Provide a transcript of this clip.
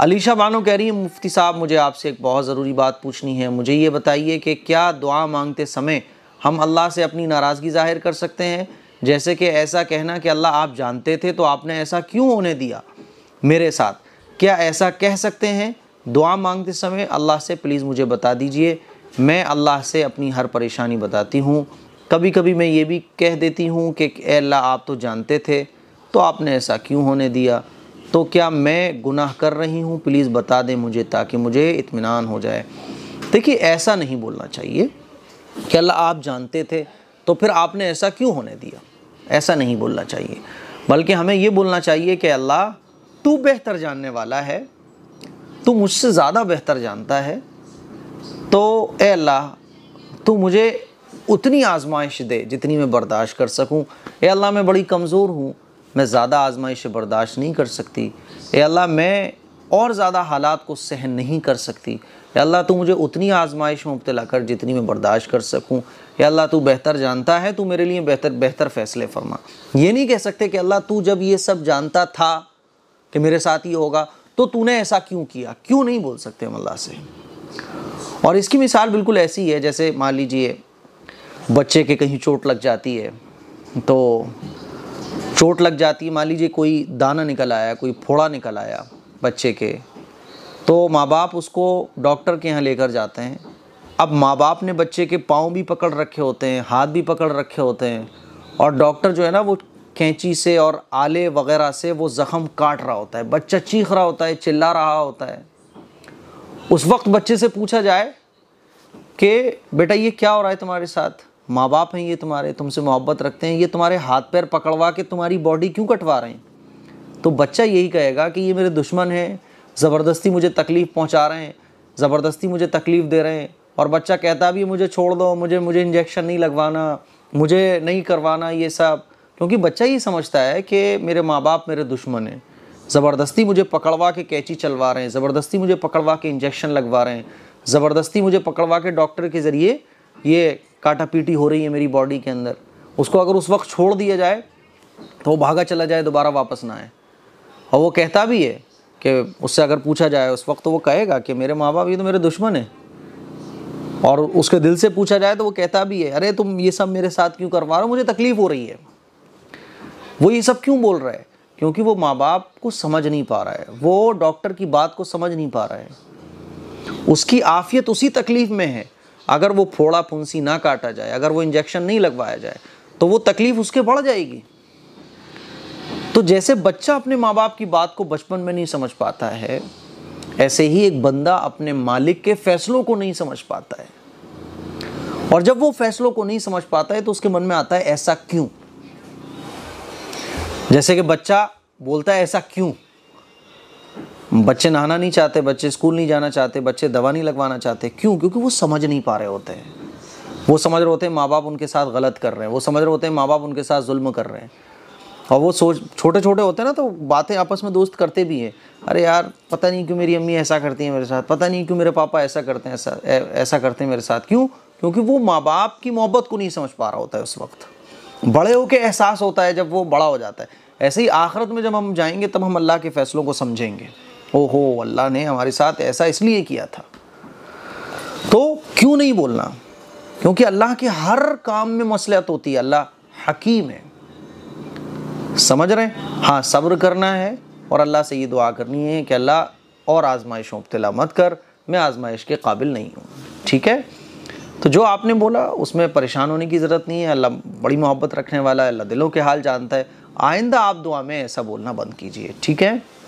अलीशा बानो कह रही है मुफ्ती साहब मुझे आपसे एक बहुत ज़रूरी बात पूछनी है मुझे ये बताइए कि क्या दुआ मांगते समय हम अल्लाह से अपनी नाराज़गी ज़ाहिर कर सकते हैं जैसे कि ऐसा कहना कि अल्लाह आप जानते थे तो आपने ऐसा क्यों होने दिया मेरे साथ क्या ऐसा कह सकते हैं दुआ मांगते समय अल्लाह से प्लीज़ मुझे बता दीजिए मैं अल्लाह से अपनी हर परेशानी बताती हूँ कभी कभी मैं ये भी कह देती हूँ कि अल्लाह आप तो जानते थे तो आपने ऐसा क्यों होने दिया तो क्या मैं गुनाह कर रही हूँ प्लीज़ बता दें मुझे ताकि मुझे इतमान हो जाए देखिए ऐसा नहीं बोलना चाहिए कि अल्लाह आप जानते थे तो फिर आपने ऐसा क्यों होने दिया ऐसा नहीं बोलना चाहिए बल्कि हमें ये बोलना चाहिए कि अल्लाह तू बेहतर जानने वाला है तू मुझसे ज़्यादा बेहतर जानता है तो ए अल्लाह तू मुझे उतनी आजमाइश दे जितनी मैं बर्दाश्त कर सकूँ ए अल्लाह मैं बड़ी कमज़ोर हूँ मैं ज़्यादा आजमाइश बर्दाश्त नहीं कर सकती ए अल्लाह मैं और ज़्यादा हालात को सहन नहीं कर सकती अल्लाह तू मुझे उतनी आजमाइश में मुबतला कर जितनी मैं बर्दाश्त कर सकूँ या अल्लाह तू बेहतर जानता है तू मेरे लिए बेहतर बेहतर फ़ैसले फरमा ये नहीं कह सकते कि अल्लाह तू जब ये सब जानता था कि मेरे साथ ये होगा तो तूने ऐसा क्यों किया क्यों नहीं बोल सकते हम अल्लाह से और इसकी मिसाल बिल्कुल ऐसी है जैसे मान लीजिए बच्चे के कहीं चोट लग जाती है तो चोट लग जाती है मान लीजिए कोई दाना निकल आया कोई फोड़ा निकल आया बच्चे के तो माँ बाप उसको डॉक्टर के यहाँ लेकर जाते हैं अब माँ बाप ने बच्चे के पाँव भी पकड़ रखे होते हैं हाथ भी पकड़ रखे होते हैं और डॉक्टर जो है ना वो कैंची से और आले वगैरह से वो ज़ख़म काट रहा होता है बच्चा चीख रहा होता है चिल्ला रहा होता है उस वक्त बच्चे से पूछा जाए कि बेटा ये क्या हो रहा है तुम्हारे साथ माँ बाप हैं ये तुम्हारे तुमसे मोहब्बत रखते हैं ये तुम्हारे हाथ पैर पकड़वा के तुम्हारी बॉडी क्यों कटवा रहे हैं तो बच्चा यही कहेगा कि ये मेरे दुश्मन हैं ज़बरदस्ती मुझे तकलीफ़ पहुँचा रहे हैं ज़बरदस्ती मुझे तकलीफ़ दे रहे हैं और बच्चा कहता भी मुझे छोड़ दो मुझे मुझे इंजेक्शन नहीं लगवाना मुझे नहीं करवाना ये सब क्योंकि बच्चा ये समझता है कि मेरे माँ बाप मेरे दुश्मन हैं ज़बरदस्ती मुझे पकड़वा के कैची चलवा रहे हैं ज़बरदस्ती मुझे पकड़वा के इंजेक्शन लगवा रहे हैं ज़बरदस्ती मुझे पकड़वा के डॉक्टर के ज़रिए ये काटा पीटी हो रही है मेरी बॉडी के अंदर उसको अगर उस वक्त छोड़ दिया जाए तो वो भागा चला जाए दोबारा वापस ना आए और वो कहता भी है कि उससे अगर पूछा जाए उस वक्त तो वो कहेगा कि मेरे माँ बाप ये तो मेरे दुश्मन है और उसके दिल से पूछा जाए तो वो कहता भी है अरे तुम ये सब मेरे साथ क्यों करवा रहे हो मुझे तकलीफ़ हो रही है वो ये सब क्यों बोल रहा है क्योंकि वो माँ बाप को समझ नहीं पा रहा है वो डॉक्टर की बात को समझ नहीं पा रहा है उसकी आफियत उसी तकलीफ़ में है अगर वो फोड़ा फुंसी ना काटा जाए अगर वो इंजेक्शन नहीं लगवाया जाए तो वो तकलीफ उसके बढ़ जाएगी तो जैसे बच्चा अपने माँ बाप की बात को बचपन में नहीं समझ पाता है ऐसे ही एक बंदा अपने मालिक के फैसलों को नहीं समझ पाता है और जब वो फैसलों को नहीं समझ पाता है तो उसके मन में आता है ऐसा क्यों जैसे कि बच्चा बोलता है ऐसा क्यों बच्चे नहाना नहीं चाहते बच्चे स्कूल नहीं जाना चाहते बच्चे दवा नहीं लगवाना चाहते क्यों क्योंकि वो समझ नहीं पा रहे होते हैं वो समझ रहे होते हैं माँ बाप उनके साथ गलत कर रहे हैं वो समझ रहे होते हैं माँ बाप उनके साथ जुल्म कर रहे हैं और वो सोच छोटे छोटे होते हैं ना तो बातें आपस में दोस्त करते भी हैं अरे यार पता नहीं क्यों मेरी अम्मी ऐसा करती है मेरे साथ पता नहीं क्यों मेरे पापा ऐसा करते हैं ऐसा ऐसा करते हैं मेरे साथ क्यों क्योंकि वो माँ बाप की मोहब्बत को नहीं समझ पा रहा होता है उस वक्त बड़े के एहसास होता है जब वो बड़ा हो जाता है ऐसे ही आखिरत में जब हम जाएंगे तब हम अल्लाह के फैसलों को समझेंगे ओहो अल्लाह ने हमारे साथ ऐसा इसलिए किया था तो क्यों नहीं बोलना क्योंकि अल्लाह के हर काम में मसलियत होती है अल्लाह हकीम है समझ रहे हैं हाँ सब्र करना है और अल्लाह से ये दुआ करनी है कि अल्लाह और आजमाइशों इब्तला मत कर मैं आजमाइश के काबिल नहीं हूँ ठीक है तो जो आपने बोला उसमें परेशान होने की ज़रूरत नहीं है अल्लाह बड़ी मोहब्बत रखने वाला है अल्लाह दिलों के हाल जानता है आइंदा आप दुआ में ऐसा बोलना बंद कीजिए ठीक है